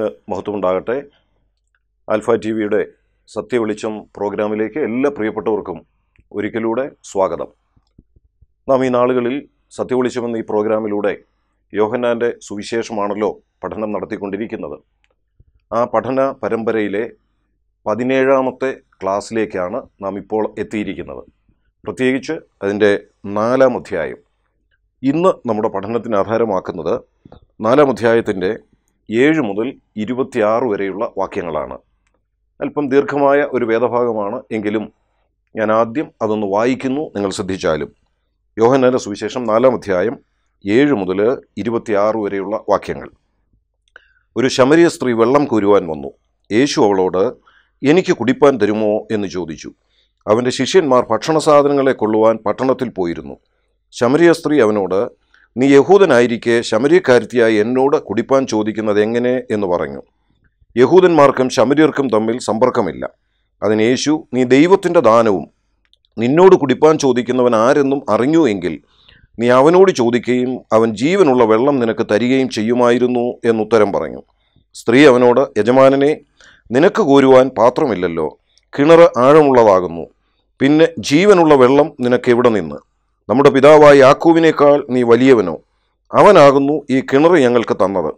നാമത്തിന് മഹത്വമുണ്ടാകട്ടെ alpha T വിയുടെ സത്യവെളിച്ചം പ്രോഗ്രാമിലേക്ക് എല്ലാ പ്രിയപ്പെട്ടവർക്കും ഒരിക്കലൂടെ സ്വാഗതം നാം ഈ നാളുകളിൽ എന്ന ഈ പ്രോഗ്രാമിലൂടെ യോഹന്നാൻ്റെ സുവിശേഷമാണല്ലോ പഠനം നടത്തിക്കൊണ്ടിരിക്കുന്നത് ആ പഠന പരമ്പരയിലെ പതിനേഴാമത്തെ ക്ലാസ്സിലേക്കാണ് നാം ഇപ്പോൾ എത്തിയിരിക്കുന്നത് പ്രത്യേകിച്ച് അതിൻ്റെ നാലാം അധ്യായം ഇന്ന് നമ്മുടെ പഠനത്തിന് ആധാരമാക്കുന്നത് നാലാം അധ്യായത്തിൻ്റെ ഏഴ് മുതൽ ഇരുപത്തിയാറ് വരെയുള്ള വാക്യങ്ങളാണ് അല്പം ദീർഘമായ ഒരു വേദഭാഗമാണ് എങ്കിലും ഞാൻ ആദ്യം അതൊന്ന് വായിക്കുന്നു നിങ്ങൾ ശ്രദ്ധിച്ചാലും യോഹനര സുവിശേഷം നാലാം അധ്യായം ഏഴ് മുതൽ ഇരുപത്തിയാറ് വരെയുള്ള വാക്യങ്ങൾ ഒരു ശമരിയ സ്ത്രീ വെള്ളം കോരുവാൻ വന്നു യേശു അവളോട് എനിക്ക് കുടിപ്പാൻ തരുമോ എന്ന് ചോദിച്ചു അവൻ്റെ ശിഷ്യന്മാർ ഭക്ഷണ സാധനങ്ങളെ കൊള്ളുവാൻ പട്ടണത്തിൽ പോയിരുന്നു ശമരിയ സ്ത്രീ അവനോട് നീ യഹൂദനായിരിക്കെ ശമരീക്കാരുത്തിയായി എന്നോട് കുടിപ്പാൻ ചോദിക്കുന്നത് എങ്ങനെ എന്ന് പറഞ്ഞു യഹൂദന്മാർക്കും ശമര്യർക്കും തമ്മിൽ സമ്പർക്കമില്ല അതിന് യേശു നീ ദൈവത്തിൻ്റെ ദാനവും നിന്നോട് കുടിപ്പാൻ ചോദിക്കുന്നവൻ ആരെന്നും അറിഞ്ഞു എങ്കിൽ നീ അവനോട് ചോദിക്കുകയും അവൻ ജീവനുള്ള വെള്ളം നിനക്ക് തരികയും ചെയ്യുമായിരുന്നു എന്നുത്തരം പറഞ്ഞു സ്ത്രീ അവനോട് യജമാനനെ നിനക്ക് കോരുവാൻ പാത്രമില്ലല്ലോ കിണറ് ആഴമുള്ളതാകുന്നു പിന്നെ ജീവനുള്ള വെള്ളം നിനക്ക് എവിടെ നിന്ന് നമ്മുടെ പിതാവായ യാക്കൂവിനേക്കാൾ നീ വലിയവനോ അവനാകുന്നു ഈ കിണർ ഞങ്ങൾക്ക് തന്നത്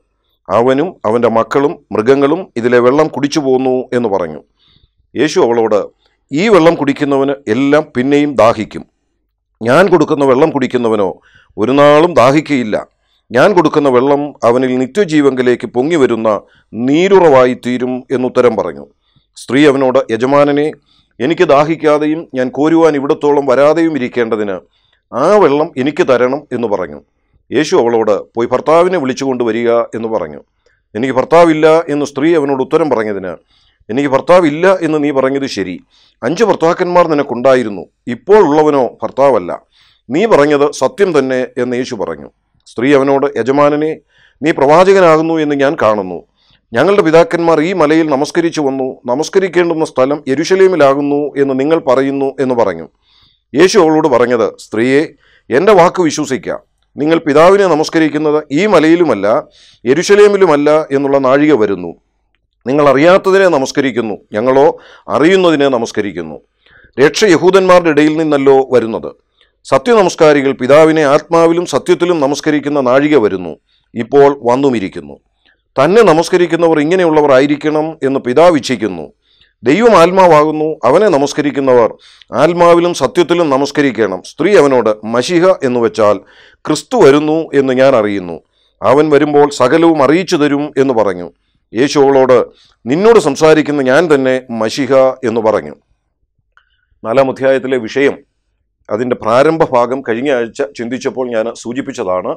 അവനും അവൻ്റെ മക്കളും മൃഗങ്ങളും ഇതിലെ വെള്ളം കുടിച്ചു പോന്നു എന്ന് പറഞ്ഞു യേശു അവളോട് ഈ വെള്ളം കുടിക്കുന്നവന് എല്ലാം പിന്നെയും ദാഹിക്കും ഞാൻ കൊടുക്കുന്ന വെള്ളം കുടിക്കുന്നവനോ ഒരു നാളും ദാഹിക്കയില്ല ഞാൻ കൊടുക്കുന്ന വെള്ളം അവനിൽ നിത്യജീവങ്കിലേക്ക് പൊങ്ങി വരുന്ന നീരുറവായി തീരും എന്നുത്തരം പറഞ്ഞു സ്ത്രീ അവനോട് യജമാനനെ എനിക്ക് ദാഹിക്കാതെയും ഞാൻ കോരുവാൻ ഇവിടത്തോളം വരാതെയും ഇരിക്കേണ്ടതിന് ആ വെള്ളം എനിക്ക് തരണം എന്ന് പറഞ്ഞു യേശു അവളോട് പോയി ഭർത്താവിനെ വിളിച്ചു കൊണ്ടുവരിക എന്ന് പറഞ്ഞു എനിക്ക് ഭർത്താവില്ല എന്ന് സ്ത്രീ അവനോട് ഉത്തരം പറഞ്ഞതിന് എനിക്ക് ഭർത്താവില്ല എന്ന് നീ പറഞ്ഞത് ശരി അഞ്ച് ഭർത്താക്കന്മാർ നിനക്കുണ്ടായിരുന്നു ഇപ്പോൾ ഉള്ളവനോ ഭർത്താവല്ല നീ പറഞ്ഞത് സത്യം തന്നെ എന്ന് യേശു പറഞ്ഞു സ്ത്രീ അവനോട് യജമാനനെ നീ പ്രവാചകനാകുന്നു എന്ന് ഞാൻ കാണുന്നു ഞങ്ങളുടെ പിതാക്കന്മാർ ഈ മലയിൽ നമസ്കരിച്ചു വന്നു നമസ്കരിക്കേണ്ടുന്ന സ്ഥലം യരുഷലേമിലാകുന്നു എന്ന് നിങ്ങൾ പറയുന്നു എന്ന് പറഞ്ഞു യേശു അവളോട് പറഞ്ഞത് സ്ത്രീയെ എൻ്റെ വാക്ക് വിശ്വസിക്കാം നിങ്ങൾ പിതാവിനെ നമസ്കരിക്കുന്നത് ഈ മലയിലുമല്ല എരുശലേമിലുമല്ല എന്നുള്ള നാഴിക വരുന്നു നിങ്ങൾ അറിയാത്തതിനെ നമസ്കരിക്കുന്നു ഞങ്ങളോ അറിയുന്നതിനെ നമസ്കരിക്കുന്നു രക്ഷ യഹൂദന്മാരുടെ ഇടയിൽ നിന്നല്ലോ വരുന്നത് സത്യനമസ്കാരികൾ പിതാവിനെ ആത്മാവിലും സത്യത്തിലും നമസ്കരിക്കുന്ന നാഴിക വരുന്നു ഇപ്പോൾ വന്നുമിരിക്കുന്നു തന്നെ നമസ്കരിക്കുന്നവർ ഇങ്ങനെയുള്ളവർ ആയിരിക്കണം എന്ന് പിതാവ് ഇച്ഛിക്കുന്നു ദൈവം ആത്മാവാകുന്നു അവനെ നമസ്കരിക്കുന്നവർ ആത്മാവിലും സത്യത്തിലും നമസ്കരിക്കണം സ്ത്രീ അവനോട് മഷിഹ എന്ന് വെച്ചാൽ ക്രിസ്തു വരുന്നു എന്ന് ഞാൻ അറിയുന്നു അവൻ വരുമ്പോൾ സകലവും അറിയിച്ചു തരും എന്ന് പറഞ്ഞു യേശു അവളോട് നിന്നോട് സംസാരിക്കുന്ന ഞാൻ തന്നെ മഷിഹ എന്ന് പറഞ്ഞു നാലാം അധ്യായത്തിലെ വിഷയം അതിൻ്റെ പ്രാരംഭ ഭാഗം കഴിഞ്ഞ ആഴ്ച ചിന്തിച്ചപ്പോൾ ഞാൻ സൂചിപ്പിച്ചതാണ്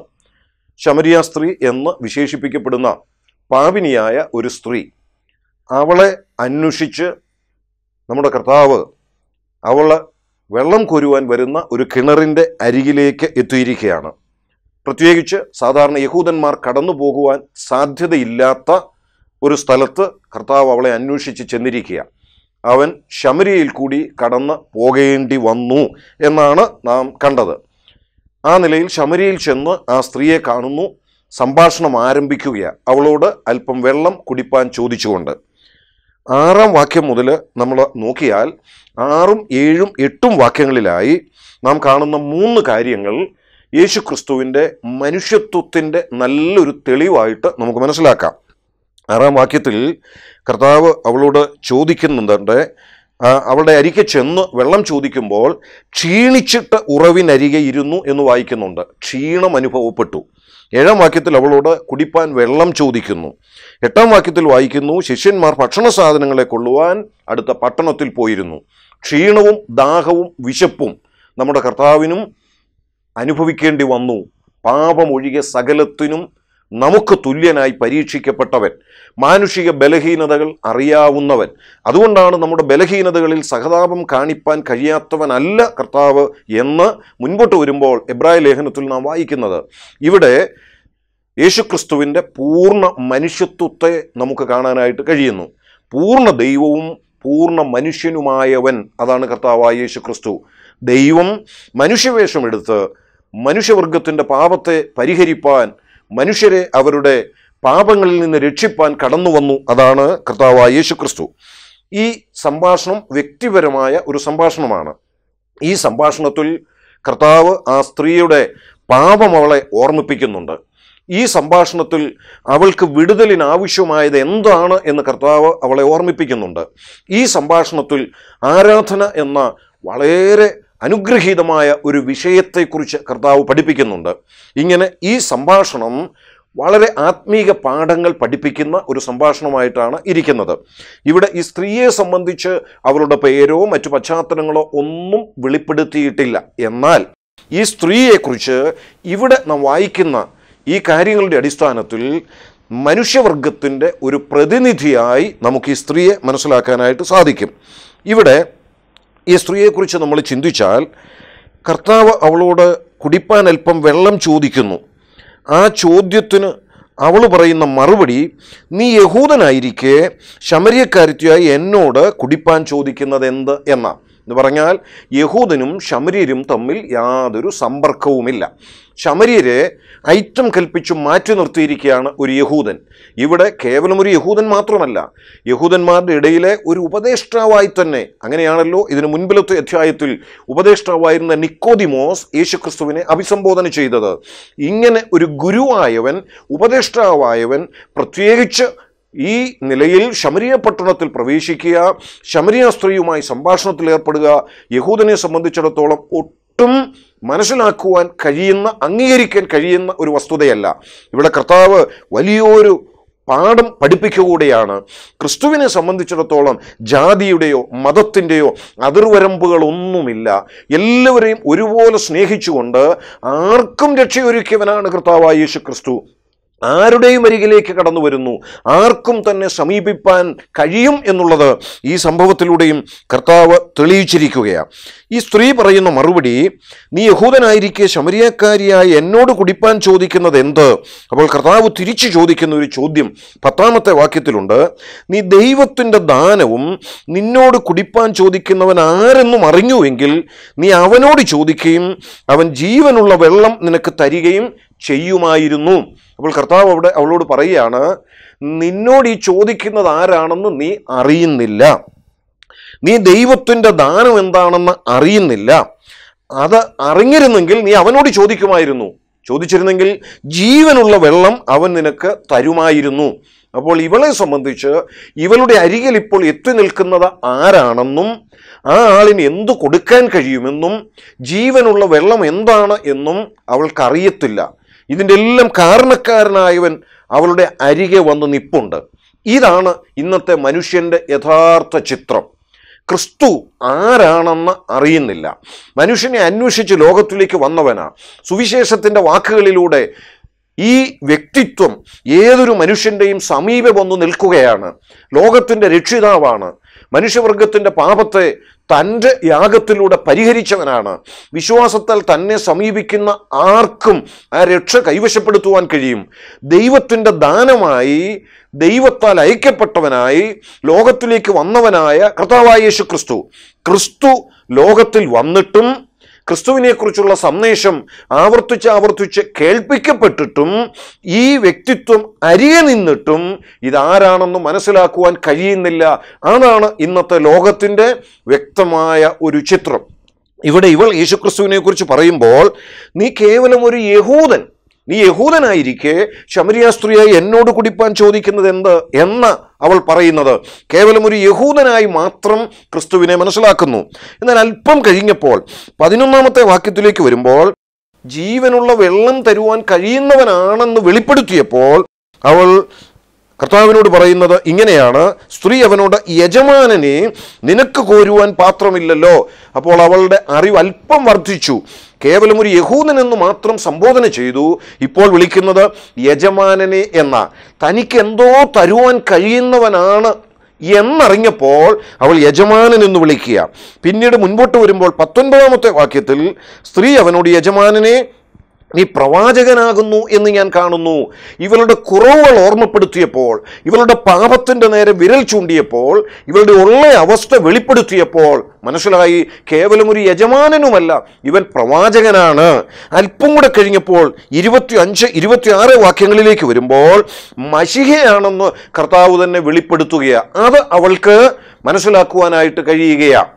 ശമരിയ സ്ത്രീ എന്ന് വിശേഷിപ്പിക്കപ്പെടുന്ന പാവിനിയായ ഒരു സ്ത്രീ അവളെ അന്വേഷിച്ച് നമ്മുടെ കർത്താവ് അവൾ വെള്ളം കോരുവാൻ വരുന്ന ഒരു കിണറിൻ്റെ അരികിലേക്ക് എത്തിയിരിക്കുകയാണ് പ്രത്യേകിച്ച് സാധാരണ യഹൂദന്മാർ കടന്നു പോകുവാൻ സാധ്യതയില്ലാത്ത ഒരു സ്ഥലത്ത് കർത്താവ് അവളെ അന്വേഷിച്ച് ചെന്നിരിക്കുക അവൻ ശമരിയിൽ കൂടി കടന്ന് പോകേണ്ടി വന്നു എന്നാണ് നാം കണ്ടത് ആ നിലയിൽ ശമരിയിൽ ചെന്ന് ആ സ്ത്രീയെ കാണുന്നു സംഭാഷണം ആരംഭിക്കുകയാണ് അവളോട് അല്പം വെള്ളം കുടിപ്പാൻ ചോദിച്ചുകൊണ്ട് ആറാം വാക്യം മുതൽ നമ്മൾ നോക്കിയാൽ ആറും ഏഴും എട്ടും വാക്യങ്ങളിലായി നാം കാണുന്ന മൂന്ന് കാര്യങ്ങൾ യേശു ക്രിസ്തുവിൻ്റെ മനുഷ്യത്വത്തിൻ്റെ നല്ലൊരു തെളിവായിട്ട് നമുക്ക് മനസ്സിലാക്കാം ആറാം വാക്യത്തിൽ കർത്താവ് അവളോട് ചോദിക്കുന്നുണ്ട് അവളുടെ അരികെ ചെന്ന് വെള്ളം ചോദിക്കുമ്പോൾ ക്ഷീണിച്ചിട്ട് ഉറവിനരികെ ഇരുന്നു എന്ന് വായിക്കുന്നുണ്ട് ക്ഷീണം അനുഭവപ്പെട്ടു ഏഴാം വാക്യത്തിൽ അവളോട് കുടിപ്പാൻ വെള്ളം ചോദിക്കുന്നു എട്ടാം വാക്യത്തിൽ വായിക്കുന്നു ശിഷ്യന്മാർ ഭക്ഷണ സാധനങ്ങളെ കൊള്ളുവാൻ അടുത്ത പട്ടണത്തിൽ പോയിരുന്നു ക്ഷീണവും ദാഹവും വിശപ്പും നമ്മുടെ കർത്താവിനും അനുഭവിക്കേണ്ടി വന്നു പാപമൊഴികെ സകലത്തിനും നമുക്ക് തുല്യനായി പരീക്ഷിക്കപ്പെട്ടവൻ മാനുഷിക ബലഹീനതകൾ അറിയാവുന്നവൻ അതുകൊണ്ടാണ് നമ്മുടെ ബലഹീനതകളിൽ സഹതാപം കാണിപ്പാൻ കഴിയാത്തവനല്ല കർത്താവ് എന്ന് മുൻപോട്ട് വരുമ്പോൾ എബ്രായ ലേഖനത്തിൽ നാം വായിക്കുന്നത് ഇവിടെ യേശുക്രിസ്തുവിൻ്റെ പൂർണ്ണ മനുഷ്യത്വത്തെ നമുക്ക് കാണാനായിട്ട് കഴിയുന്നു പൂർണ്ണ ദൈവവും പൂർണ്ണ മനുഷ്യനുമായവൻ അതാണ് കർത്താവായ യേശു ക്രിസ്തു ദൈവം മനുഷ്യവേഷം എടുത്ത് മനുഷ്യവർഗത്തിൻ്റെ പാപത്തെ പരിഹരിപ്പാൻ മനുഷ്യരെ അവരുടെ പാപങ്ങളിൽ നിന്ന് രക്ഷിപ്പാൻ കടന്നു വന്നു അതാണ് കർത്താവായ യേശു ക്രിസ്തു ഈ സംഭാഷണം വ്യക്തിപരമായ ഒരു സംഭാഷണമാണ് ഈ സംഭാഷണത്തിൽ കർത്താവ് ആ സ്ത്രീയുടെ പാപം അവളെ ഓർമ്മിപ്പിക്കുന്നുണ്ട് ഈ സംഭാഷണത്തിൽ അവൾക്ക് വിടുതലിന് ആവശ്യമായത് എന്താണ് എന്ന് കർത്താവ് അവളെ ഓർമ്മിപ്പിക്കുന്നുണ്ട് ഈ സംഭാഷണത്തിൽ ആരാധന എന്ന വളരെ അനുഗ്രഹീതമായ ഒരു വിഷയത്തെക്കുറിച്ച് കർത്താവ് പഠിപ്പിക്കുന്നുണ്ട് ഇങ്ങനെ ഈ സംഭാഷണം വളരെ ആത്മീക പാഠങ്ങൾ പഠിപ്പിക്കുന്ന ഒരു സംഭാഷണമായിട്ടാണ് ഇരിക്കുന്നത് ഇവിടെ ഈ സ്ത്രീയെ സംബന്ധിച്ച് അവളുടെ പേരോ മറ്റു പശ്ചാത്തലങ്ങളോ ഒന്നും വെളിപ്പെടുത്തിയിട്ടില്ല എന്നാൽ ഈ സ്ത്രീയെക്കുറിച്ച് ഇവിടെ നാം വായിക്കുന്ന ഈ കാര്യങ്ങളുടെ അടിസ്ഥാനത്തിൽ മനുഷ്യവർഗത്തിൻ്റെ ഒരു പ്രതിനിധിയായി നമുക്ക് ഈ സ്ത്രീയെ മനസ്സിലാക്കാനായിട്ട് സാധിക്കും ഇവിടെ ഈ സ്ത്രീയെക്കുറിച്ച് നമ്മൾ ചിന്തിച്ചാൽ കർത്താവ് അവളോട് കുടിപ്പാൻ അല്പം വെള്ളം ചോദിക്കുന്നു ആ ചോദ്യത്തിന് അവൾ പറയുന്ന മറുപടി നീ യഹൂദനായിരിക്കെ ശമരിയക്കാരിത്തിയായി എന്നോട് കുടിപ്പാൻ ചോദിക്കുന്നത് എന്ത് എന്നാണ് എന്ന് പറഞ്ഞാൽ യഹൂദനും ശമരീരും തമ്മിൽ യാതൊരു സമ്പർക്കവുമില്ല ശമരീരെ ഐറ്റം കൽപ്പിച്ചു മാറ്റി നിർത്തിയിരിക്കുകയാണ് ഒരു യഹൂദൻ ഇവിടെ കേവലം ഒരു യഹൂദൻ മാത്രമല്ല യഹൂദന്മാരുടെ ഇടയിലെ ഒരു ഉപദേഷ്ടാവായി തന്നെ അങ്ങനെയാണല്ലോ ഇതിന് മുൻപിലത്തെ അധ്യായത്തിൽ ഉപദേഷ്ടാവായിരുന്ന നിക്കോദിമോസ് യേശുക്രിസ്തുവിനെ അഭിസംബോധന ചെയ്തത് ഇങ്ങനെ ഒരു ഗുരുവായവൻ ഉപദേഷ്ടാവായവൻ പ്രത്യേകിച്ച് ഈ നിലയിൽ ശമരിയ പട്ടണത്തിൽ പ്രവേശിക്കുക ശമരിയ സ്ത്രീയുമായി സംഭാഷണത്തിൽ ഏർപ്പെടുക യഹൂദനെ സംബന്ധിച്ചിടത്തോളം ഒട്ടും മനസ്സിലാക്കുവാൻ കഴിയുന്ന അംഗീകരിക്കാൻ കഴിയുന്ന ഒരു വസ്തുതയല്ല ഇവിടെ കർത്താവ് വലിയൊരു പാഠം പഠിപ്പിക്കുകൂടെയാണ് ക്രിസ്തുവിനെ സംബന്ധിച്ചിടത്തോളം ജാതിയുടെയോ മതത്തിൻ്റെയോ അതിർവരമ്പുകളൊന്നുമില്ല എല്ലാവരെയും ഒരുപോലെ സ്നേഹിച്ചുകൊണ്ട് ആർക്കും രക്ഷയൊരുക്കിയവനാണ് കർത്താവായ യേശു ക്രിസ്തു ആരുടെയും അരികിലേക്ക് കടന്നു വരുന്നു ആർക്കും തന്നെ സമീപിപ്പാൻ കഴിയും എന്നുള്ളത് ഈ സംഭവത്തിലൂടെയും കർത്താവ് തെളിയിച്ചിരിക്കുകയാണ് ഈ സ്ത്രീ പറയുന്ന മറുപടി നീ യഹൂദനായിരിക്കെ ശമരിയാക്കാരിയായി എന്നോട് കുടിപ്പാൻ ചോദിക്കുന്നത് എന്ത് അപ്പോൾ കർത്താവ് തിരിച്ചു ചോദിക്കുന്ന ഒരു ചോദ്യം പത്താമത്തെ വാക്യത്തിലുണ്ട് നീ ദൈവത്തിൻ്റെ ദാനവും നിന്നോട് കുടിപ്പാൻ ചോദിക്കുന്നവൻ ആരെന്നും അറിഞ്ഞുവെങ്കിൽ നീ അവനോട് ചോദിക്കുകയും അവൻ ജീവനുള്ള വെള്ളം നിനക്ക് തരികയും ചെയ്യുമായിരുന്നു അപ്പോൾ കർത്താവ് അവിടെ അവളോട് പറയുകയാണ് നിന്നോട് ഈ ചോദിക്കുന്നത് ആരാണെന്ന് നീ അറിയുന്നില്ല നീ ദൈവത്തിൻ്റെ ദാനം എന്താണെന്ന് അറിയുന്നില്ല അത് അറിഞ്ഞിരുന്നെങ്കിൽ നീ അവനോട് ചോദിക്കുമായിരുന്നു ചോദിച്ചിരുന്നെങ്കിൽ ജീവനുള്ള വെള്ളം അവൻ നിനക്ക് തരുമായിരുന്നു അപ്പോൾ ഇവളെ സംബന്ധിച്ച് ഇവളുടെ അരികിൽ ഇപ്പോൾ എത്തി നിൽക്കുന്നത് ആരാണെന്നും ആ ആളിന് എന്തു കൊടുക്കാൻ കഴിയുമെന്നും ജീവനുള്ള വെള്ളം എന്താണ് എന്നും അവൾക്കറിയത്തില്ല ഇതിൻ്റെ എല്ലാം കാരണക്കാരനായവൻ അവളുടെ അരികെ വന്ന് നിപ്പുണ്ട് ഇതാണ് ഇന്നത്തെ മനുഷ്യൻ്റെ യഥാർത്ഥ ചിത്രം ക്രിസ്തു ആരാണെന്ന് അറിയുന്നില്ല മനുഷ്യനെ അന്വേഷിച്ച് ലോകത്തിലേക്ക് വന്നവനാണ് സുവിശേഷത്തിൻ്റെ വാക്കുകളിലൂടെ ഈ വ്യക്തിത്വം ഏതൊരു മനുഷ്യൻ്റെയും സമീപം വന്നു നിൽക്കുകയാണ് ലോകത്തിൻ്റെ രക്ഷിതാവാണ് മനുഷ്യവർഗത്തിൻ്റെ പാപത്തെ തൻ്റെ യാഗത്തിലൂടെ പരിഹരിച്ചവനാണ് വിശ്വാസത്താൽ തന്നെ സമീപിക്കുന്ന ആർക്കും ആ രക്ഷ കൈവശപ്പെടുത്തുവാൻ കഴിയും ദൈവത്തിൻ്റെ ദാനമായി ദൈവത്താൽ ഐക്യപ്പെട്ടവനായി ലോകത്തിലേക്ക് വന്നവനായ കർത്താവായ യേശു ക്രിസ്തു ക്രിസ്തു ലോകത്തിൽ വന്നിട്ടും ക്രിസ്തുവിനെക്കുറിച്ചുള്ള സന്ദേശം ആവർത്തിച്ച് ആവർത്തിച്ച് കേൾപ്പിക്കപ്പെട്ടിട്ടും ഈ വ്യക്തിത്വം അരികെ നിന്നിട്ടും ഇതാരാണെന്ന് മനസ്സിലാക്കുവാൻ കഴിയുന്നില്ല അതാണ് ഇന്നത്തെ ലോകത്തിൻ്റെ വ്യക്തമായ ഒരു ചിത്രം ഇവിടെ ഇവൾ യേശുക്രിസ്തുവിനെ കുറിച്ച് പറയുമ്പോൾ നീ കേവലം ഒരു യഹൂദൻ നീ യഹൂദനായിരിക്കെ ശമരിയ സ്ത്രീയെ എന്നോട് കുടിപ്പാൻ ചോദിക്കുന്നത് എന്ത് എന്ന് അവൾ പറയുന്നത് കേവലം ഒരു യഹൂദനായി മാത്രം ക്രിസ്തുവിനെ മനസ്സിലാക്കുന്നു എന്നാൽ അല്പം കഴിഞ്ഞപ്പോൾ പതിനൊന്നാമത്തെ വാക്യത്തിലേക്ക് വരുമ്പോൾ ജീവനുള്ള വെള്ളം തരുവാൻ കഴിയുന്നവനാണെന്ന് വെളിപ്പെടുത്തിയപ്പോൾ അവൾ കർത്താവിനോട് പറയുന്നത് ഇങ്ങനെയാണ് സ്ത്രീ അവനോട് യജമാനനെ നിനക്ക് കോരുവാൻ പാത്രമില്ലല്ലോ അപ്പോൾ അവളുടെ അറിവ് അല്പം വർദ്ധിച്ചു കേവലം ഒരു യഹൂദനെന്ന് മാത്രം സംബോധന ചെയ്തു ഇപ്പോൾ വിളിക്കുന്നത് യജമാനനെ എന്ന തനിക്ക് എന്തോ തരുവാൻ കഴിയുന്നവനാണ് എന്നറിഞ്ഞപ്പോൾ അവൾ യജമാനൻ എന്ന് വിളിക്കുക പിന്നീട് മുൻപോട്ട് വരുമ്പോൾ പത്തൊൻപതാമത്തെ വാക്യത്തിൽ സ്ത്രീ അവനോട് യജമാനനെ നീ പ്രവാചകനാകുന്നു എന്ന് ഞാൻ കാണുന്നു ഇവളുടെ കുറവുകൾ ഓർമ്മപ്പെടുത്തിയപ്പോൾ ഇവളുടെ പാപത്തിൻ്റെ നേരെ വിരൽ ചൂണ്ടിയപ്പോൾ ഇവളുടെ ഉള്ള അവസ്ഥ വെളിപ്പെടുത്തിയപ്പോൾ മനസ്സിലായി കേവലം ഒരു യജമാനനുമല്ല ഇവൻ പ്രവാചകനാണ് അല്പം കൂടെ കഴിഞ്ഞപ്പോൾ ഇരുപത്തി അഞ്ച് ഇരുപത്തിയാറ് വാക്യങ്ങളിലേക്ക് വരുമ്പോൾ മഷിഹയാണെന്ന് കർത്താവ് തന്നെ വെളിപ്പെടുത്തുകയാണ് അത് അവൾക്ക് മനസ്സിലാക്കുവാനായിട്ട് കഴിയുകയാണ്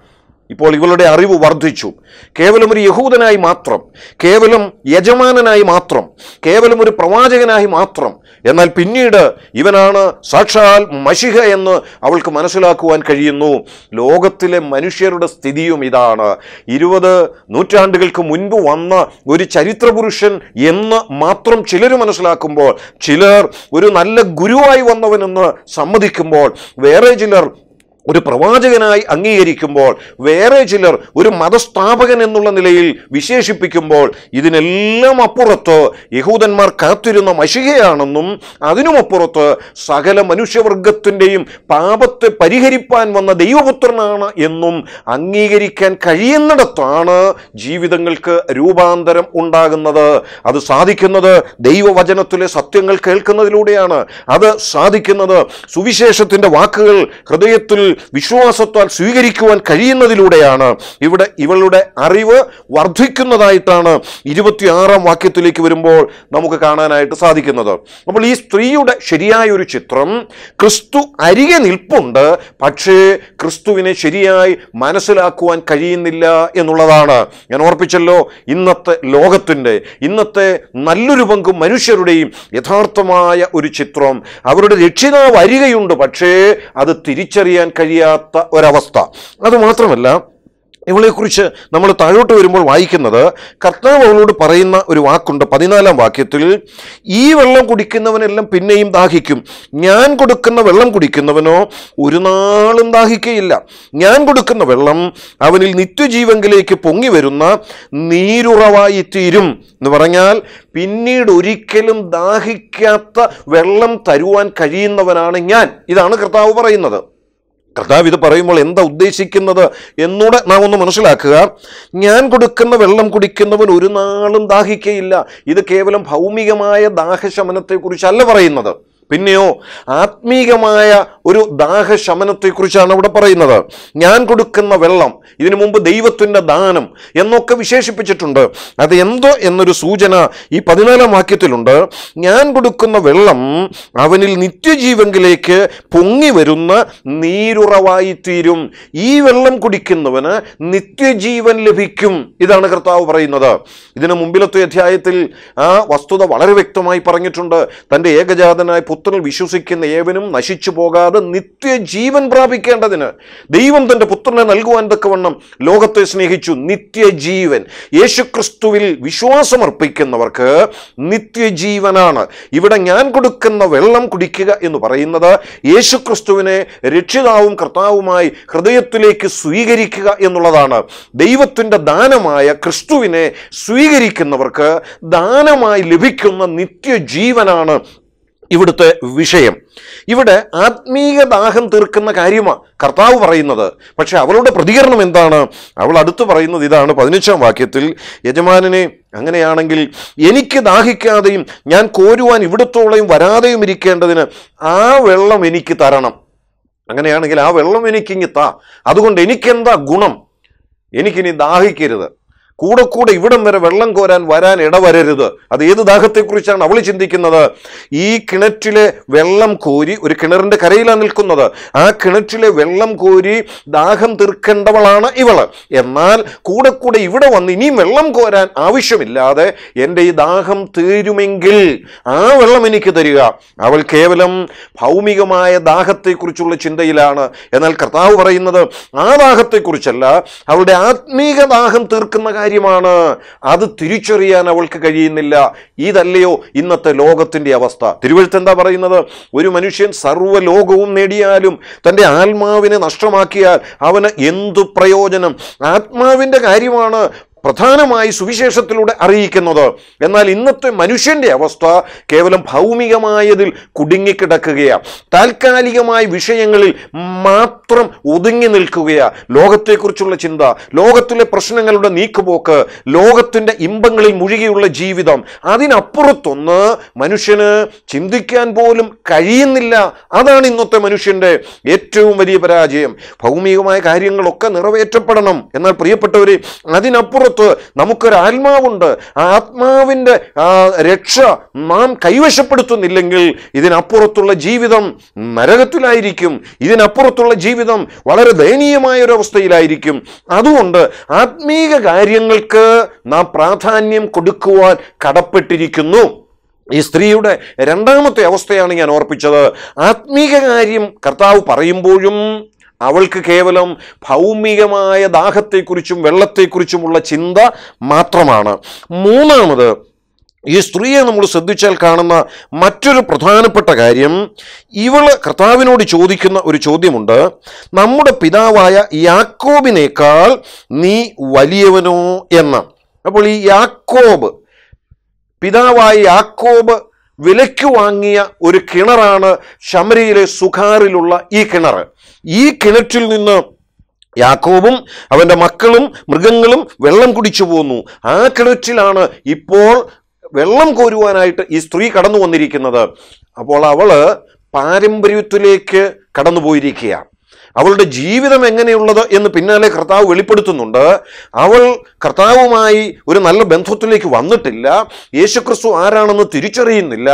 ഇപ്പോൾ ഇവളുടെ അറിവ് വർദ്ധിച്ചു കേവലം ഒരു യഹൂദനായി മാത്രം കേവലം യജമാനനായി മാത്രം കേവലം ഒരു പ്രവാചകനായി മാത്രം എന്നാൽ പിന്നീട് ഇവനാണ് സാക്ഷാൽ മഷിഹ എന്ന് അവൾക്ക് മനസ്സിലാക്കുവാൻ കഴിയുന്നു ലോകത്തിലെ മനുഷ്യരുടെ സ്ഥിതിയും ഇതാണ് ഇരുപത് നൂറ്റാണ്ടുകൾക്ക് മുൻപ് വന്ന ഒരു ചരിത്രപുരുഷൻ എന്ന് മാത്രം ചിലർ മനസ്സിലാക്കുമ്പോൾ ചിലർ ഒരു നല്ല ഗുരുവായി വന്നവനെന്ന് സമ്മതിക്കുമ്പോൾ വേറെ ചിലർ ഒരു പ്രവാചകനായി അംഗീകരിക്കുമ്പോൾ വേറെ ചിലർ ഒരു മതസ്ഥാപകൻ എന്നുള്ള നിലയിൽ വിശേഷിപ്പിക്കുമ്പോൾ ഇതിനെല്ലാം അപ്പുറത്ത് യഹൂദന്മാർ കാത്തിരുന്ന മഷികയാണെന്നും അതിനുമപ്പുറത്ത് സകല മനുഷ്യവർഗത്തിൻ്റെയും പാപത്തെ പരിഹരിപ്പാൻ വന്ന ദൈവപുത്രനാണ് എന്നും അംഗീകരിക്കാൻ കഴിയുന്നിടത്താണ് ജീവിതങ്ങൾക്ക് രൂപാന്തരം ഉണ്ടാകുന്നത് അത് സാധിക്കുന്നത് ദൈവവചനത്തിലെ സത്യങ്ങൾ കേൾക്കുന്നതിലൂടെയാണ് അത് സാധിക്കുന്നത് സുവിശേഷത്തിൻ്റെ വാക്കുകൾ ഹൃദയത്തിൽ വിശ്വാസത്താൽ സ്വീകരിക്കുവാൻ കഴിയുന്നതിലൂടെയാണ് ഇവിടെ ഇവളുടെ അറിവ് വർദ്ധിക്കുന്നതായിട്ടാണ് ഇരുപത്തിയാറാം വാക്യത്തിലേക്ക് വരുമ്പോൾ നമുക്ക് കാണാനായിട്ട് സാധിക്കുന്നത് അപ്പോൾ ഈ സ്ത്രീയുടെ ശരിയായ ഒരു ചിത്രം ക്രിസ്തു അരികെ നിൽപ്പുണ്ട് പക്ഷേ ക്രിസ്തുവിനെ ശരിയായി മനസ്സിലാക്കുവാൻ കഴിയുന്നില്ല എന്നുള്ളതാണ് ഞാൻ ഓർപ്പിച്ചല്ലോ ഇന്നത്തെ ലോകത്തിൻ്റെ ഇന്നത്തെ നല്ലൊരു പങ്കും മനുഷ്യരുടെയും യഥാർത്ഥമായ ഒരു ചിത്രം അവരുടെ രക്ഷിതാവ് അരികയുണ്ട് പക്ഷേ അത് തിരിച്ചറിയാൻ കഴിയാത്ത ഒരവസ്ഥ അതുമാത്രമല്ല ഇവളെക്കുറിച്ച് നമ്മൾ താഴോട്ട് വരുമ്പോൾ വായിക്കുന്നത് കർത്താവ് അവളോട് പറയുന്ന ഒരു വാക്കുണ്ട് പതിനാലാം വാക്യത്തിൽ ഈ വെള്ളം കുടിക്കുന്നവനെല്ലാം പിന്നെയും ദാഹിക്കും ഞാൻ കൊടുക്കുന്ന വെള്ളം കുടിക്കുന്നവനോ ഒരു നാളും ദാഹിക്കയില്ല ഞാൻ കൊടുക്കുന്ന വെള്ളം അവനിൽ നിത്യജീവങ്കിലേക്ക് പൊങ്ങി വരുന്ന നീരുറവായി തീരും എന്ന് പറഞ്ഞാൽ പിന്നീട് ഒരിക്കലും ദാഹിക്കാത്ത വെള്ളം തരുവാൻ കഴിയുന്നവനാണ് ഞാൻ ഇതാണ് കർത്താവ് പറയുന്നത് കർത്താവ് ഇത് പറയുമ്പോൾ എന്താ ഉദ്ദേശിക്കുന്നത് എന്നൂടെ നാം ഒന്ന് മനസ്സിലാക്കുക ഞാൻ കൊടുക്കുന്ന വെള്ളം കുടിക്കുന്നവൻ ഒരു നാളും ദാഹിക്കയില്ല ഇത് കേവലം ഭൗമികമായ ദാഹശമനത്തെക്കുറിച്ചല്ല പറയുന്നത് പിന്നെയോ ആത്മീകമായ ഒരു ദാഹശമനത്തെക്കുറിച്ചാണ് അവിടെ പറയുന്നത് ഞാൻ കൊടുക്കുന്ന വെള്ളം ഇതിനു മുമ്പ് ദൈവത്തിൻ്റെ ദാനം എന്നൊക്കെ വിശേഷിപ്പിച്ചിട്ടുണ്ട് അത് എന്തോ എന്നൊരു സൂചന ഈ പതിനാലാം വാക്യത്തിലുണ്ട് ഞാൻ കൊടുക്കുന്ന വെള്ളം അവനിൽ നിത്യജീവങ്കിലേക്ക് പൊങ്ങി വരുന്ന നീരുറവായി തീരും ഈ വെള്ളം കുടിക്കുന്നവന് നിത്യജീവൻ ലഭിക്കും ഇതാണ് കർത്താവ് പറയുന്നത് ഇതിനു മുമ്പിലത്തെ അധ്യായത്തിൽ ആ വസ്തുത വളരെ വ്യക്തമായി പറഞ്ഞിട്ടുണ്ട് തൻ്റെ ഏകജാതനായ പുത്രൻ വിശ്വസിക്കുന്ന ഏവനും നശിച്ചു പോകാതെ നിത്യജീവൻ പ്രാപിക്കേണ്ടതിന് ദൈവം തൻ്റെ പുത്രനെ നൽകുവാൻ തക്കവണ്ണം ലോകത്തെ സ്നേഹിച്ചു നിത്യജീവൻ യേശുക്രിസ്തുവിൽ വിശ്വാസമർപ്പിക്കുന്നവർക്ക് നിത്യജീവനാണ് ഇവിടെ ഞാൻ കൊടുക്കുന്ന വെള്ളം കുടിക്കുക എന്ന് പറയുന്നത് യേശുക്രിസ്തുവിനെ രക്ഷിതാവും കർത്താവുമായി ഹൃദയത്തിലേക്ക് സ്വീകരിക്കുക എന്നുള്ളതാണ് ദൈവത്തിൻ്റെ ദാനമായ ക്രിസ്തുവിനെ സ്വീകരിക്കുന്നവർക്ക് ദാനമായി ലഭിക്കുന്ന നിത്യജീവനാണ് ഇവിടുത്തെ വിഷയം ഇവിടെ ആത്മീയ ദാഹം തീർക്കുന്ന കാര്യമാണ് കർത്താവ് പറയുന്നത് പക്ഷെ അവളുടെ പ്രതികരണം എന്താണ് അവൾ അടുത്ത് പറയുന്നത് ഇതാണ് പതിനഞ്ചാം വാക്യത്തിൽ യജമാനനെ അങ്ങനെയാണെങ്കിൽ എനിക്ക് ദാഹിക്കാതെയും ഞാൻ കോരുവാൻ ഇവിടുത്തോളം വരാതെയും ഇരിക്കേണ്ടതിന് ആ വെള്ളം എനിക്ക് തരണം അങ്ങനെയാണെങ്കിൽ ആ വെള്ളം എനിക്കിങ്ങി താ അതുകൊണ്ട് എനിക്കെന്താ ഗുണം എനിക്കിനി ദാഹിക്കരുത് കൂടെ കൂടെ ഇവിടം വരെ വെള്ളം കോരാൻ വരാൻ ഇടവരരുത് അത് ഏത് ദാഹത്തെക്കുറിച്ചാണ് അവൾ ചിന്തിക്കുന്നത് ഈ കിണറ്റിലെ വെള്ളം കോരി ഒരു കിണറിൻ്റെ കരയിലാണ് നിൽക്കുന്നത് ആ കിണറ്റിലെ വെള്ളം കോരി ദാഹം തീർക്കേണ്ടവളാണ് ഇവള് എന്നാൽ കൂടെ കൂടെ ഇവിടെ വന്ന് ഇനിയും വെള്ളം കോരാൻ ആവശ്യമില്ലാതെ എൻ്റെ ഈ ദാഹം തീരുമെങ്കിൽ ആ വെള്ളം എനിക്ക് തരിക അവൾ കേവലം ഭൗമികമായ ദാഹത്തെക്കുറിച്ചുള്ള ചിന്തയിലാണ് എന്നാൽ കർത്താവ് പറയുന്നത് ആ ദാഹത്തെക്കുറിച്ചല്ല അവളുടെ ആത്മീക ദാഹം തീർക്കുന്ന കാര്യം കാര്യമാണ് അത് തിരിച്ചറിയാൻ അവൾക്ക് കഴിയുന്നില്ല ഇതല്ലയോ ഇന്നത്തെ ലോകത്തിൻ്റെ അവസ്ഥ തിരുവഴുത്ത് എന്താ പറയുന്നത് ഒരു മനുഷ്യൻ സർവ്വലോകവും നേടിയാലും തൻ്റെ ആത്മാവിനെ നഷ്ടമാക്കിയാൽ അവന് എന്തു പ്രയോജനം ആത്മാവിൻ്റെ കാര്യമാണ് പ്രധാനമായി സുവിശേഷത്തിലൂടെ അറിയിക്കുന്നത് എന്നാൽ ഇന്നത്തെ മനുഷ്യൻ്റെ അവസ്ഥ കേവലം ഭൗമികമായതിൽ കുടുങ്ങിക്കിടക്കുകയാണ് താൽക്കാലികമായ വിഷയങ്ങളിൽ മാത്രം ഒതുങ്ങി നിൽക്കുകയാണ് ലോകത്തെക്കുറിച്ചുള്ള ചിന്ത ലോകത്തിലെ പ്രശ്നങ്ങളുടെ നീക്കുപോക്ക് ലോകത്തിൻ്റെ ഇമ്പങ്ങളിൽ മുഴുകിയുള്ള ജീവിതം അതിനപ്പുറത്തൊന്ന് മനുഷ്യന് ചിന്തിക്കാൻ പോലും കഴിയുന്നില്ല അതാണ് ഇന്നത്തെ മനുഷ്യൻ്റെ ഏറ്റവും വലിയ പരാജയം ഭൗമികമായ കാര്യങ്ങളൊക്കെ നിറവേറ്റപ്പെടണം എന്നാൽ പ്രിയപ്പെട്ടവർ അതിനപ്പുറം ലോകത്ത് നമുക്കൊരു ആത്മാവുണ്ട് ആ ആത്മാവിൻ്റെ രക്ഷ നാം കൈവശപ്പെടുത്തുന്നില്ലെങ്കിൽ ഇതിനപ്പുറത്തുള്ള ജീവിതം നരകത്തിലായിരിക്കും ഇതിനപ്പുറത്തുള്ള ജീവിതം വളരെ ദയനീയമായ ഒരു അവസ്ഥയിലായിരിക്കും അതുകൊണ്ട് ആത്മീക കാര്യങ്ങൾക്ക് നാം പ്രാധാന്യം കൊടുക്കുവാൻ കടപ്പെട്ടിരിക്കുന്നു ഈ സ്ത്രീയുടെ രണ്ടാമത്തെ അവസ്ഥയാണ് ഞാൻ ഓർപ്പിച്ചത് ആത്മീക കാര്യം കർത്താവ് പറയുമ്പോഴും അവൾക്ക് കേവലം ഭൗമികമായ ദാഹത്തെക്കുറിച്ചും വെള്ളത്തെക്കുറിച്ചുമുള്ള ചിന്ത മാത്രമാണ് മൂന്നാമത് ഈ സ്ത്രീയെ നമ്മൾ ശ്രദ്ധിച്ചാൽ കാണുന്ന മറ്റൊരു പ്രധാനപ്പെട്ട കാര്യം ഇവള് കർത്താവിനോട് ചോദിക്കുന്ന ഒരു ചോദ്യമുണ്ട് നമ്മുടെ പിതാവായ യാക്കോബിനേക്കാൾ നീ വലിയവനോ എന്ന് അപ്പോൾ ഈ യാക്കോബ് പിതാവായ യാക്കോബ് വിലയ്ക്ക് വാങ്ങിയ ഒരു കിണറാണ് ശമരിയിലെ സുഖാറിലുള്ള ഈ കിണർ ഈ കിണറ്റിൽ നിന്ന് യാക്കോബും അവൻ്റെ മക്കളും മൃഗങ്ങളും വെള്ളം കുടിച്ചു പോന്നു ആ കിണറ്റിലാണ് ഇപ്പോൾ വെള്ളം കോരുവാനായിട്ട് ഈ സ്ത്രീ കടന്നു വന്നിരിക്കുന്നത് അപ്പോൾ അവൾ പാരമ്പര്യത്തിലേക്ക് കടന്നുപോയിരിക്കുകയാണ് അവളുടെ ജീവിതം എങ്ങനെയുള്ളത് എന്ന് പിന്നാലെ കർത്താവ് വെളിപ്പെടുത്തുന്നുണ്ട് അവൾ കർത്താവുമായി ഒരു നല്ല ബന്ധത്തിലേക്ക് വന്നിട്ടില്ല യേശുക്രിസ്തു ആരാണെന്ന് തിരിച്ചറിയുന്നില്ല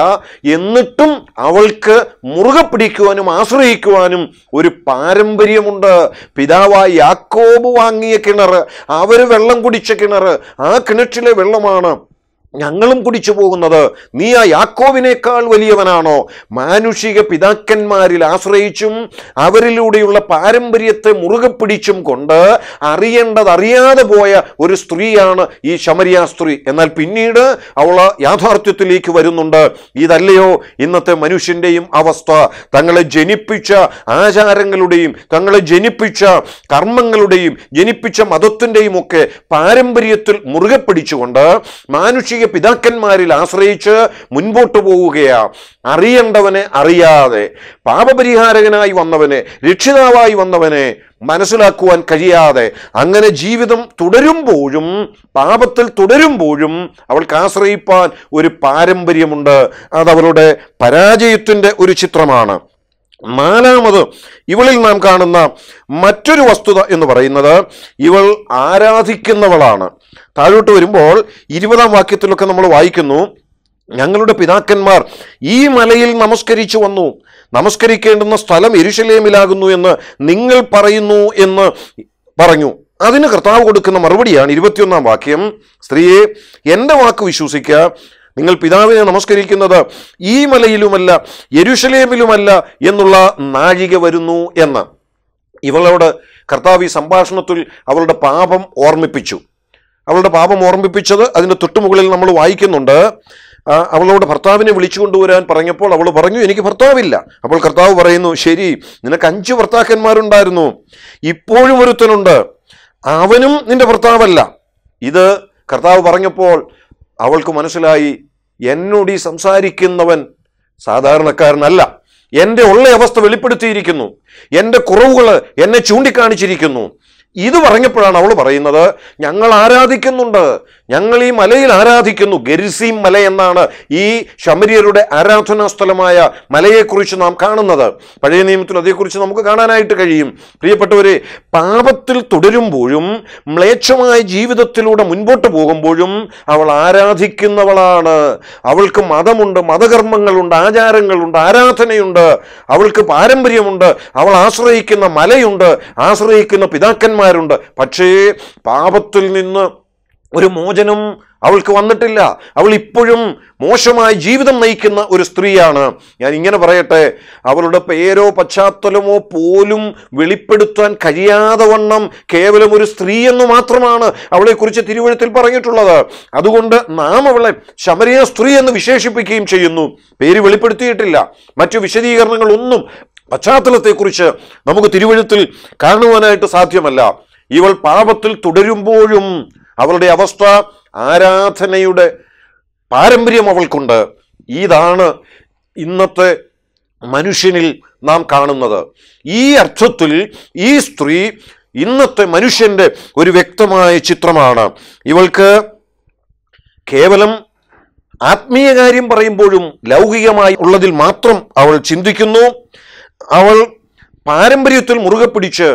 എന്നിട്ടും അവൾക്ക് മുറുകെ പിടിക്കുവാനും ആശ്രയിക്കുവാനും ഒരു പാരമ്പര്യമുണ്ട് പിതാവായ യാക്കോബ് വാങ്ങിയ കിണർ അവർ വെള്ളം കുടിച്ച കിണർ ആ കിണറ്റിലെ വെള്ളമാണ് ഞങ്ങളും കുടിച്ചു പോകുന്നത് നീ ആ യാക്കോവിനേക്കാൾ വലിയവനാണോ മാനുഷിക പിതാക്കന്മാരിൽ ആശ്രയിച്ചും അവരിലൂടെയുള്ള പാരമ്പര്യത്തെ മുറുകെ പിടിച്ചും കൊണ്ട് അറിയേണ്ടത് അറിയാതെ പോയ ഒരു സ്ത്രീയാണ് ഈ ശമരിയ സ്ത്രീ എന്നാൽ പിന്നീട് അവൾ യാഥാർത്ഥ്യത്തിലേക്ക് വരുന്നുണ്ട് ഇതല്ലയോ ഇന്നത്തെ മനുഷ്യൻ്റെയും അവസ്ഥ തങ്ങളെ ജനിപ്പിച്ച ആചാരങ്ങളുടെയും തങ്ങളെ ജനിപ്പിച്ച കർമ്മങ്ങളുടെയും ജനിപ്പിച്ച മതത്തിൻ്റെയും ഒക്കെ പാരമ്പര്യത്തിൽ മുറുകെ പിടിച്ചുകൊണ്ട് മാനുഷിക ദേശീയ പിതാക്കന്മാരിൽ ആശ്രയിച്ച് മുൻപോട്ട് പോവുകയാണ് അറിയേണ്ടവനെ അറിയാതെ പാപപരിഹാരകനായി വന്നവനെ രക്ഷിതാവായി വന്നവനെ മനസ്സിലാക്കുവാൻ കഴിയാതെ അങ്ങനെ ജീവിതം തുടരുമ്പോഴും പാപത്തിൽ തുടരുമ്പോഴും അവൾക്ക് ആശ്രയിപ്പാൻ ഒരു പാരമ്പര്യമുണ്ട് അത് അവളുടെ പരാജയത്തിൻ്റെ ഒരു ചിത്രമാണ് നാലാമത് ഇവളിൽ നാം കാണുന്ന മറ്റൊരു വസ്തുത എന്ന് പറയുന്നത് ഇവൾ ആരാധിക്കുന്നവളാണ് താഴോട്ട് വരുമ്പോൾ ഇരുപതാം വാക്യത്തിലൊക്കെ നമ്മൾ വായിക്കുന്നു ഞങ്ങളുടെ പിതാക്കന്മാർ ഈ മലയിൽ നമസ്കരിച്ചു വന്നു നമസ്കരിക്കേണ്ടുന്ന സ്ഥലം ഇരുശലേമിലാകുന്നു എന്ന് നിങ്ങൾ പറയുന്നു എന്ന് പറഞ്ഞു അതിന് കർത്താവ് കൊടുക്കുന്ന മറുപടിയാണ് ഇരുപത്തിയൊന്നാം വാക്യം സ്ത്രീയെ എൻ്റെ വാക്ക് വിശ്വസിക്കുക നിങ്ങൾ പിതാവിനെ നമസ്കരിക്കുന്നത് ഈ മലയിലുമല്ല എരുഷലേമിലുമല്ല എന്നുള്ള നാഴിക വരുന്നു എന്ന് ഇവളോട് കർത്താവ് ഈ സംഭാഷണത്തിൽ അവളുടെ പാപം ഓർമ്മിപ്പിച്ചു അവളുടെ പാപം ഓർമ്മിപ്പിച്ചത് അതിൻ്റെ തൊട്ടുമുകളിൽ നമ്മൾ വായിക്കുന്നുണ്ട് അവളോട് ഭർത്താവിനെ വിളിച്ചു കൊണ്ടുവരാൻ പറഞ്ഞപ്പോൾ അവൾ പറഞ്ഞു എനിക്ക് ഭർത്താവില്ല അപ്പോൾ കർത്താവ് പറയുന്നു ശരി നിനക്ക് അഞ്ച് ഭർത്താക്കന്മാരുണ്ടായിരുന്നു ഇപ്പോഴും ഒരുത്തനുണ്ട് അവനും നിന്റെ ഭർത്താവല്ല ഇത് കർത്താവ് പറഞ്ഞപ്പോൾ അവൾക്ക് മനസ്സിലായി എന്നോട് ഈ സംസാരിക്കുന്നവൻ സാധാരണക്കാരനല്ല എൻ്റെ ഉള്ള അവസ്ഥ വെളിപ്പെടുത്തിയിരിക്കുന്നു എൻ്റെ കുറവുകൾ എന്നെ ചൂണ്ടിക്കാണിച്ചിരിക്കുന്നു ഇത് പറഞ്ഞപ്പോഴാണ് അവൾ പറയുന്നത് ഞങ്ങൾ ആരാധിക്കുന്നുണ്ട് ഞങ്ങൾ ഈ മലയിൽ ആരാധിക്കുന്നു ഗരിസീം മല എന്നാണ് ഈ ശമരിയരുടെ ആരാധനാ സ്ഥലമായ മലയെക്കുറിച്ച് നാം കാണുന്നത് പഴയ നിയമത്തിൽ അതേക്കുറിച്ച് നമുക്ക് കാണാനായിട്ട് കഴിയും പ്രിയപ്പെട്ടവരെ പാപത്തിൽ തുടരുമ്പോഴും മ്ലേച്ഛമായ ജീവിതത്തിലൂടെ മുൻപോട്ട് പോകുമ്പോഴും അവൾ ആരാധിക്കുന്നവളാണ് അവൾക്ക് മതമുണ്ട് മതകർമ്മങ്ങളുണ്ട് ആചാരങ്ങളുണ്ട് ആരാധനയുണ്ട് അവൾക്ക് പാരമ്പര്യമുണ്ട് അവൾ ആശ്രയിക്കുന്ന മലയുണ്ട് ആശ്രയിക്കുന്ന പിതാക്കന്മാരുണ്ട് പക്ഷേ പാപത്തിൽ നിന്ന് ഒരു മോചനം അവൾക്ക് വന്നിട്ടില്ല അവൾ ഇപ്പോഴും മോശമായ ജീവിതം നയിക്കുന്ന ഒരു സ്ത്രീയാണ് ഞാൻ ഇങ്ങനെ പറയട്ടെ അവളുടെ പേരോ പശ്ചാത്തലമോ പോലും വെളിപ്പെടുത്താൻ കഴിയാതെ വണ്ണം കേവലം ഒരു സ്ത്രീ എന്ന് മാത്രമാണ് അവളെക്കുറിച്ച് തിരുവഴുത്തിൽ പറഞ്ഞിട്ടുള്ളത് അതുകൊണ്ട് നാം അവളെ ശമരിയ സ്ത്രീ എന്ന് വിശേഷിപ്പിക്കുകയും ചെയ്യുന്നു പേര് വെളിപ്പെടുത്തിയിട്ടില്ല മറ്റു വിശദീകരണങ്ങളൊന്നും പശ്ചാത്തലത്തെക്കുറിച്ച് നമുക്ക് തിരുവഴുത്തിൽ കാണുവാനായിട്ട് സാധ്യമല്ല ഇവൾ പാപത്തിൽ തുടരുമ്പോഴും അവളുടെ അവസ്ഥ ആരാധനയുടെ പാരമ്പര്യം അവൾക്കുണ്ട് ഇതാണ് ഇന്നത്തെ മനുഷ്യനിൽ നാം കാണുന്നത് ഈ അർത്ഥത്തിൽ ഈ സ്ത്രീ ഇന്നത്തെ മനുഷ്യൻ്റെ ഒരു വ്യക്തമായ ചിത്രമാണ് ഇവൾക്ക് കേവലം ആത്മീയ കാര്യം പറയുമ്പോഴും ലൗകികമായി ഉള്ളതിൽ മാത്രം അവൾ ചിന്തിക്കുന്നു അവൾ പാരമ്പര്യത്തിൽ മുറുകെ പിടിച്ച്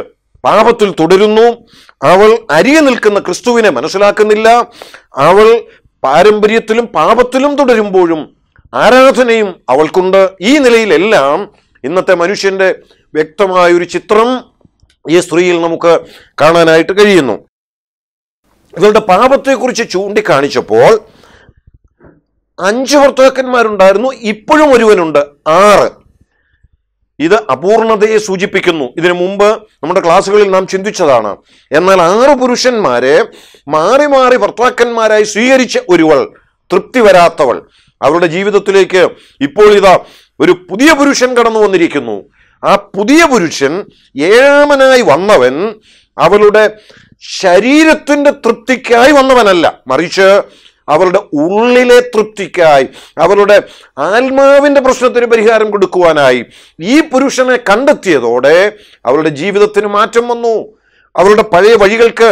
പാപത്തിൽ തുടരുന്നു അവൾ അരികെ നിൽക്കുന്ന ക്രിസ്തുവിനെ മനസ്സിലാക്കുന്നില്ല അവൾ പാരമ്പര്യത്തിലും പാപത്തിലും തുടരുമ്പോഴും ആരാധനയും അവൾക്കുണ്ട് ഈ നിലയിലെല്ലാം ഇന്നത്തെ മനുഷ്യന്റെ വ്യക്തമായൊരു ചിത്രം ഈ സ്ത്രീയിൽ നമുക്ക് കാണാനായിട്ട് കഴിയുന്നു ഇവളുടെ പാപത്തെക്കുറിച്ച് ചൂണ്ടിക്കാണിച്ചപ്പോൾ അഞ്ച് ഭർത്താക്കന്മാരുണ്ടായിരുന്നു ഇപ്പോഴും ഒരുവനുണ്ട് ആറ് ഇത് അപൂർണതയെ സൂചിപ്പിക്കുന്നു ഇതിനു മുമ്പ് നമ്മുടെ ക്ലാസ്സുകളിൽ നാം ചിന്തിച്ചതാണ് എന്നാൽ ആറ് പുരുഷന്മാരെ മാറി മാറി ഭർത്താക്കന്മാരായി സ്വീകരിച്ച ഒരുവൾ തൃപ്തി വരാത്തവൾ അവരുടെ ജീവിതത്തിലേക്ക് ഇപ്പോൾ ഇതാ ഒരു പുതിയ പുരുഷൻ കടന്നു വന്നിരിക്കുന്നു ആ പുതിയ പുരുഷൻ ഏഴാമനായി വന്നവൻ അവളുടെ ശരീരത്തിൻ്റെ തൃപ്തിക്കായി വന്നവനല്ല മറിച്ച് അവരുടെ ഉള്ളിലെ തൃപ്തിക്കായി അവരുടെ ആത്മാവിൻ്റെ പ്രശ്നത്തിന് പരിഹാരം കൊടുക്കുവാനായി ഈ പുരുഷനെ കണ്ടെത്തിയതോടെ അവരുടെ ജീവിതത്തിന് മാറ്റം വന്നു അവരുടെ പഴയ വഴികൾക്ക്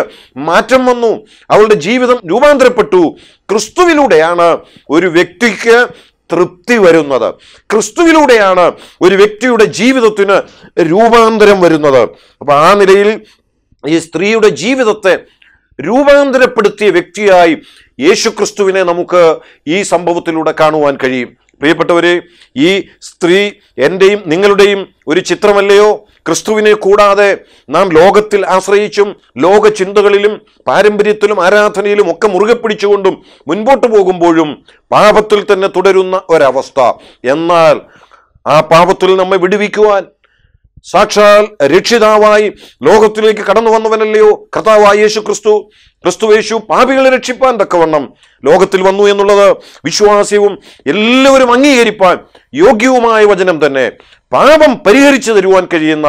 മാറ്റം വന്നു അവരുടെ ജീവിതം രൂപാന്തരപ്പെട്ടു ക്രിസ്തുവിലൂടെയാണ് ഒരു വ്യക്തിക്ക് തൃപ്തി വരുന്നത് ക്രിസ്തുവിലൂടെയാണ് ഒരു വ്യക്തിയുടെ ജീവിതത്തിന് രൂപാന്തരം വരുന്നത് അപ്പോൾ ആ നിലയിൽ ഈ സ്ത്രീയുടെ ജീവിതത്തെ രൂപാന്തരപ്പെടുത്തിയ വ്യക്തിയായി യേശുക്രിസ്തുവിനെ നമുക്ക് ഈ സംഭവത്തിലൂടെ കാണുവാൻ കഴിയും പ്രിയപ്പെട്ടവരെ ഈ സ്ത്രീ എൻ്റെയും നിങ്ങളുടെയും ഒരു ചിത്രമല്ലയോ ക്രിസ്തുവിനെ കൂടാതെ നാം ലോകത്തിൽ ആശ്രയിച്ചും ലോക ചിന്തകളിലും പാരമ്പര്യത്തിലും ആരാധനയിലും ഒക്കെ മുറുകെ പിടിച്ചുകൊണ്ടും മുൻപോട്ട് പോകുമ്പോഴും പാപത്തിൽ തന്നെ തുടരുന്ന ഒരവസ്ഥ എന്നാൽ ആ പാപത്തിൽ നമ്മെ വിടുവിക്കുവാൻ സാക്ഷാൽ രക്ഷിതാവായി ലോകത്തിലേക്ക് കടന്നു വന്നവനല്ലയോ കർത്താവായ യേശു ക്രിസ്തു ക്രിസ്തു യേശു പാപികളെ രക്ഷിപ്പാൻ തക്കവണ്ണം ലോകത്തിൽ വന്നു എന്നുള്ളത് വിശ്വാസ്യവും എല്ലാവരും അംഗീകരിപ്പാൻ യോഗ്യവുമായ വചനം തന്നെ പാപം പരിഹരിച്ചു തരുവാൻ കഴിയുന്ന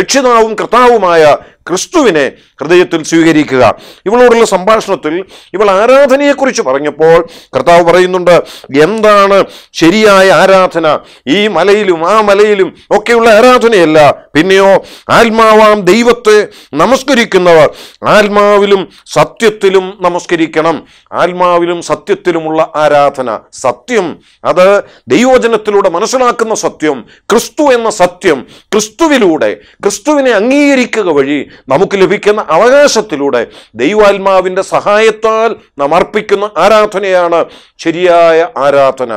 രക്ഷിതാവും കർത്താവുമായ ക്രിസ്തുവിനെ ഹൃദയത്തിൽ സ്വീകരിക്കുക ഇവളോടുള്ള സംഭാഷണത്തിൽ ഇവൾ ആരാധനയെക്കുറിച്ച് പറഞ്ഞപ്പോൾ കർത്താവ് പറയുന്നുണ്ട് എന്താണ് ശരിയായ ആരാധന ഈ മലയിലും ആ മലയിലും ഒക്കെയുള്ള ആരാധനയല്ല പിന്നെയോ ആത്മാവാം ദൈവത്തെ നമസ്കരിക്കുന്നവർ ആത്മാവിലും സത്യത്തിലും നമസ്കരിക്കണം ആത്മാവിലും സത്യത്തിലുമുള്ള ആരാധന സത്യം അത് ദൈവവചനത്തിലൂടെ മനസ്സിലാക്കുന്ന സത്യം ക്രിസ്തു എന്ന സത്യം ക്രിസ്തുവിലൂടെ ക്രിസ്തുവിനെ അംഗീകരിക്കുക വഴി നമുക്ക് ലഭിക്കുന്ന അവകാശത്തിലൂടെ ദൈവാത്മാവിൻ്റെ സഹായത്താൽ നാം അർപ്പിക്കുന്ന ആരാധനയാണ് ശരിയായ ആരാധന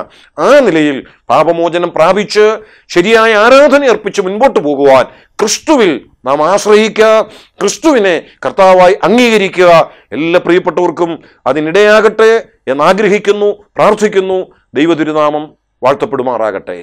ആ നിലയിൽ പാപമോചനം പ്രാപിച്ച് ശരിയായ ആരാധന അർപ്പിച്ച് മുൻപോട്ട് പോകുവാൻ ക്രിസ്തുവിൽ നാം ആശ്രയിക്കുക ക്രിസ്തുവിനെ കർത്താവായി അംഗീകരിക്കുക എല്ലാ പ്രിയപ്പെട്ടവർക്കും അതിനിടയാകട്ടെ എന്നാഗ്രഹിക്കുന്നു പ്രാർത്ഥിക്കുന്നു ദൈവതിരുനാമം വാഴ്ത്തപ്പെടുമാറാകട്ടെ